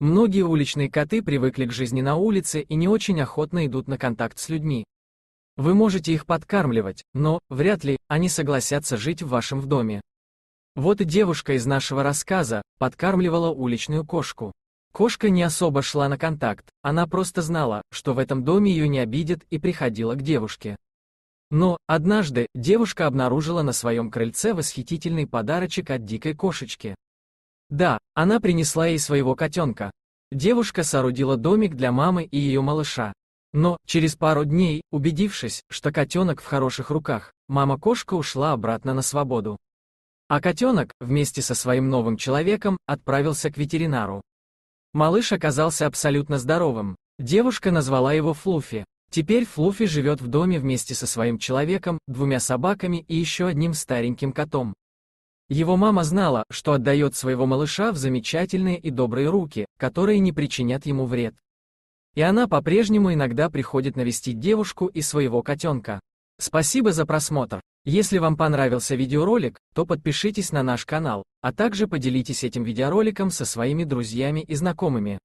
Многие уличные коты привыкли к жизни на улице и не очень охотно идут на контакт с людьми. Вы можете их подкармливать, но, вряд ли, они согласятся жить в вашем доме. Вот девушка из нашего рассказа подкармливала уличную кошку. Кошка не особо шла на контакт, она просто знала, что в этом доме ее не обидят и приходила к девушке. Но, однажды, девушка обнаружила на своем крыльце восхитительный подарочек от дикой кошечки. Да, она принесла ей своего котенка. Девушка соорудила домик для мамы и ее малыша. Но, через пару дней, убедившись, что котенок в хороших руках, мама-кошка ушла обратно на свободу. А котенок, вместе со своим новым человеком, отправился к ветеринару. Малыш оказался абсолютно здоровым. Девушка назвала его Флуфи. Теперь Флуфи живет в доме вместе со своим человеком, двумя собаками и еще одним стареньким котом. Его мама знала, что отдает своего малыша в замечательные и добрые руки, которые не причинят ему вред. И она по-прежнему иногда приходит навестить девушку и своего котенка. Спасибо за просмотр. Если вам понравился видеоролик, то подпишитесь на наш канал, а также поделитесь этим видеороликом со своими друзьями и знакомыми.